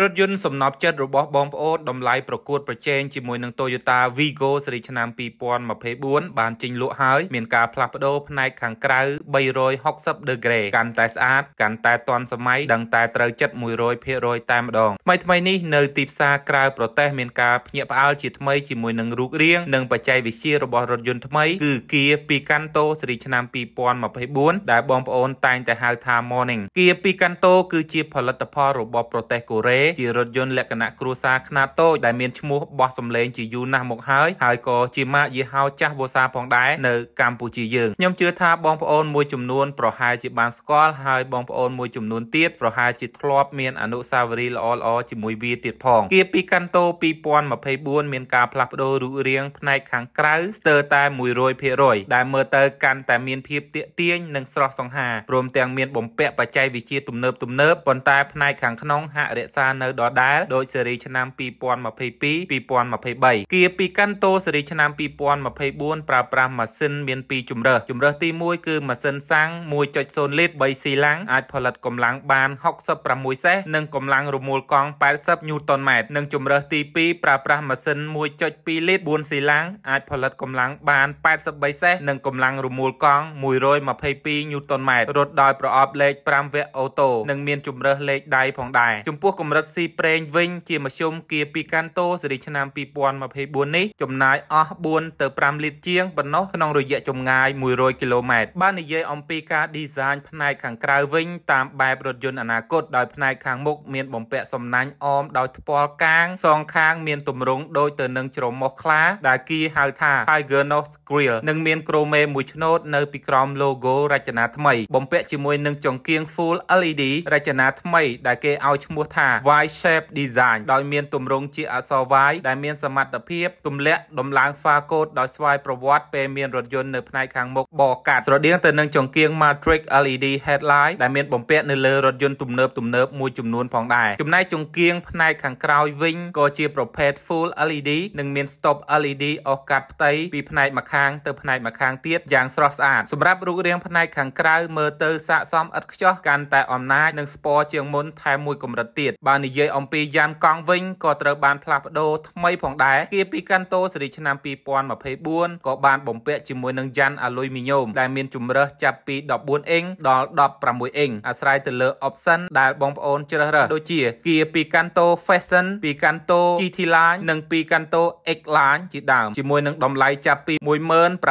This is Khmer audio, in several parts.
រថយន្តសំណប់ចិត្តរបស់បងប្អូនតម្លៃប្រកួតប្រជែងជាមួយនឹង Toyota Vigo សេរីឆ្នាំ2024បានចេញលក់ហើយ មានការផ្លាស់ប្ដូរផ្នែកខាងក្រៅ360ដឺក្រេកាន់តែស្អាត កាន់តែទាន់សម័យដឹងតែត្រូវចិត្ត100%តែម្ដងថ្មីថ្មីនេះនៅទីផ្សារក្រៅប្រទេសមានការភ្ញាក់ផ្អើលជាថ្មីជាមួយនឹងរូបរាងនិងបច្ចេកវិទ្យារបស់រថយន្តថ្មីគឺ Kia Picanto សេរីឆ្នាំ2024ដែលបងប្អូនតែងតែហៅថា Morning Kia Picanto គឺជាផលិតផលរបស់ប្រទេសកូរ៉េជារថយន្តលក្ខណៈគ្រួសារខ្នាតតូចដែលមានឈ្មោះបោះសម្លេងជាយូរណាស់មកហើយហើយក៏ជាម៉ាកយីហោចាស់វោសាផងដែរនៅកម្ពុជាយើងខ្ញុំជឿថាបងប្អូនមួយចំនួនប្រហែលជាបានស្គាល់ហើយបងប្អូនមួយចំនួនទៀតប្រហែលជាធ្លាប់មានអនុស្សាវរីយ៍ល្អៗជាមួយវាទៀតផងគៀពីកាន់តូ2024មានការផ្លាស់ប្ដូររូបរាងផ្នែកខាងក្រៅស្ទើរតែ100%ដែលមើលទៅកាន់តែមានភាពទាក់ទាញនិងស្រស់សង្ហាព្រមទាំងមានបំពាក់បច្ចេកវិទ្យាទំនើបទំនើបប៉ុន្តែ ផ្នែកខាងក្នុងហាក់រក្សាបាននៅដដែលដោយស៊េរីឆ្នាំ2022 2023គៀពីកាន់តូស៊េរីឆ្នាំ2024ប្រើប្រាស់ម៉ាស៊ីនមាន2ជំរើសជំរើសទី1គឺម៉ាស៊ីនសាំង1.0លីត្រ3ស៊ីឡាំងអាចផលិតកម្លាំងបាន66សេះនិងកម្លាំងរមូលកង់80ញូតនម៉ែត្រនិងជំរើសទី2ប្រើប្រាស់ម៉ាស៊ីន1.2លីត្រ4ស៊ីឡាំងអាចផលិតកម្លាំងបាន83សេះនិងកម្លាំងរមូលកង់122ញូតនម៉ែត្ររត់ដោយប្រអប់លេខ5វគ្គអូតូនិងមានជំរើសលេខដៃផងដែរចំពោះកម្កម្រិតស៊ីប្រេងវិញជាមធ្យមគៀពីកាន់តូសេរីឆ្នាំ2024នេះចំណាយអស់4ទៅ5លីត្រជាងប៉ុណ្ណោះក្នុងរយៈចម្ងាយ100គីឡូម៉ែត្របាននិយាយអំពីការ design ផ្នែកខាងក្រៅវិញ តាមបែបរថយន្តអនាគតដោយផ្នែកខាងមុខមានបំពាក់សំណាញ់អម ដោយថ្ពាល់កាងសងខាង មានទម្រង់ដូចទៅនឹងច្រមុះខ្លាដែលគេហៅថា Hygenos Grill និងមាន ក្រមេមួយឆ្នោតនៅពីក្រោម logo រចនាថ្មីបំពាក់ជាមួយនឹងចង្កៀង Full LED រចនាថ្មីដែលគេឲ្យឈ្មោះថា Y shape design ដោយមានទម្រង់ជាអក្សរ Y ដែលមានសមត្ថភាពទម្លាក់ដំឡើងហ្វាកូដដោយស្វ័យប្រវត្តិពេលមានរថយន្តនៅផ្នែកខាងមុខបកកាត់ស្រដៀងទៅនឹងចង្កៀង Matrix LED headlight ដែលមានបំពាក់នៅលើរថយន្តទំនើបទំនើបមួយចំនួនផងដែរចំណែកចង្កៀងផ្នែកខាងក្រោយវិញក៏ជាប្រភេទ full LED និងមាន stop LED អស់កាត់ផ្ទៃពីផ្នែកមួយខាង ទៅផ្នែកមួយខាងទៀតយ៉ាងស្រស់ស្អាតសម្រាប់រូបរាងផ្នែកខាងក្រៅមើលទៅស័កសមឥតខ្ចោះកាន់តែអំណាចនិងស្ពណ៌ជាងមុនថែមមួយកម្រិតទៀតបាទបើនិយាយអំពីយ៉ានកង់វិញក៏ត្រូវបានផ្លាស់ប្ដូរថ្មីផងដែរគៀពីកាន់តូសេរីឆ្នាំ2024ក៏បានបំពាក់ជាមួយនឹងយ៉ានអាលុយមីញ៉ូមដែលមានជម្រើសចាប់ពី14អ៊ីងដល់16អ៊ីងអាស្រ័យទៅលើ option ដែលបងប្អូនជ្រើសរើសដូចជាគៀពីកាន់តូ Fashion ពីកាន់តូ GT Line និងពីកាន់តូ X Line ជាដើមជាមួយនឹងតម្លៃចាប់ពី18999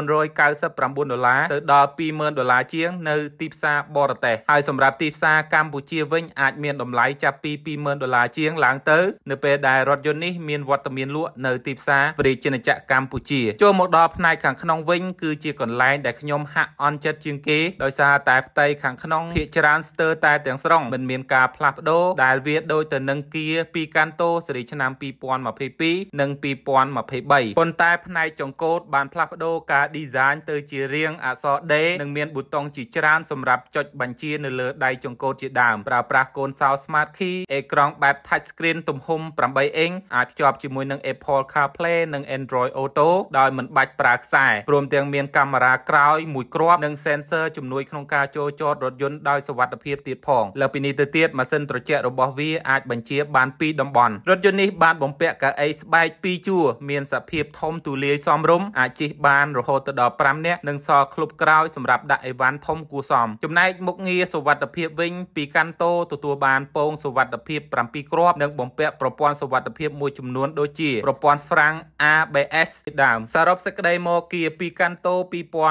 ដុល្លារទៅដល់20000ដុល្លារជាងនៅទីផ្សារបរទេសហើយសម្រាប់ទីផ្សារកម្ពុជាវិញអាចមានតម្លៃតម្លៃចាប់ពី20,000ដុល្លារជាងឡើងទៅ នៅពេលដែលរថយន្តនេះមានវត្តមានលក់នៅទីផ្សារប្រជាជនចក្រកម្ពុជាចូលមកដល់ផ្នែកខាងក្នុងវិញគឺជាកន្លែងដែលខ្ញុំហាក់អន់ចិត្តជាងគេដោយសារតែផ្ទៃខាងក្នុងភាគច្រើនស្ទើរតែទាំងស្រុងមិនមានការផ្លាស់ប្ដូរដែលវា ដូចទៅនឹងគៀពីកាន់តូសេរីឆ្នាំ2022និង2023ប៉ុន្តែផ្នែកចង្កូតបានផ្លាស់ប្ដូរការ design ទៅជារាងអក្សរ D និងមានប៊ូតុងជាច្រើនសម្រាប់ចុចបញ្ជានៅលើដៃចង្កូតជាដើមប្រើប្រាស់កូនសោ Smart Key អេក្រង់បែប Touch Screen ទំហំ8អ៊ីងអាចភ្ជាប់ជាមួយនឹង Apple CarPlay និង Android Auto ដោយមិនបាច់ប្រើខ្សែព្រមទាំងមានកាមេរ៉ាក្រោយមួយគ្រាប់និង sensor ជំនួយក្នុងការចូលចតរថយន្តដោយសុវត្ថិភាពទៀតផងលើពីនេះទៅទៀតម៉ាស៊ីនត្រជាក់របស់វាអាចបញ្ជាបាន ពីតំបន់រថយន្តនេះបានបំពាក់កៅអីស្បែក2ជួរមានសភាពធំទូលាយសមរម្យអាចជិះបានរហូតទៅដល់5នាក់និងសល់ឃ្លុបក្រោយសម្រាប់ដាក់អីវ៉ាន់ធំគួសមចំណែកមុខងារសុវត្ថិភាពវិញពីកាន់តូទទួលបានពងសុវត្ថិភាព7គ្រាប់និងបំពាក់ប្រព័ន្ធសុវត្ថិភាពមួយចំនួនដូចជាប្រព័ន្ធហ្វ្រាំង ABS ជាដើមសរុបសេចក្តីមកគីពីកាន់តូ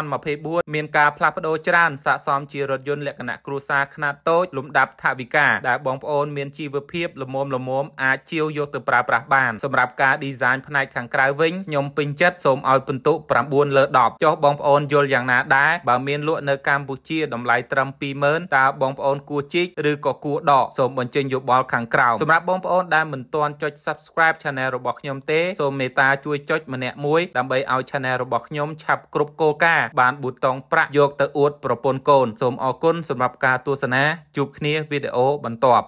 2024មានការផ្លាស់ប្ដូរច្រើនស័ក្តិសមជារថយន្តលក្ខណៈគ្រួសារខ្នាតតូចលំដាប់ថវិកាដែលបងប្អូនមានជីវភាពល្មមល្មមអាចជាវយកទៅប្រើប្រាស់បានសម្រាប់ការ design ផ្នែកខាងក្រៅវិញខ្ញុំពេញចិត្តសូមឲ្យពិន្ទុ9លើ10ចុះបងប្អូនយល់យ៉ាងណាដែរបើ មានលក់នៅកម្ពុជាតម្លៃត្រឹម20000តើបងប្អូនគួរជីកឬក៏គួរដកសូមបញ្ចេញយោបល់ខាងក្រោមសម្រាប់បងប្អូនដែលមិនទាន់ចុច Subscribe Channel របស់ខ្ញុំទេសូមមេត្តាជួយចុចម្នាក់មួយដើម្បីឲ្យ Channel របស់ខ្ញុំឆាប់គ្រប់គោលការណ៍បានប៊ូតុងប្រាក់យកទៅអួតប្រពន្ធកូនសូមអរគុណសម្រាប់ការទស្សនាជួបគ្នាវីដេអូបន្ទាប់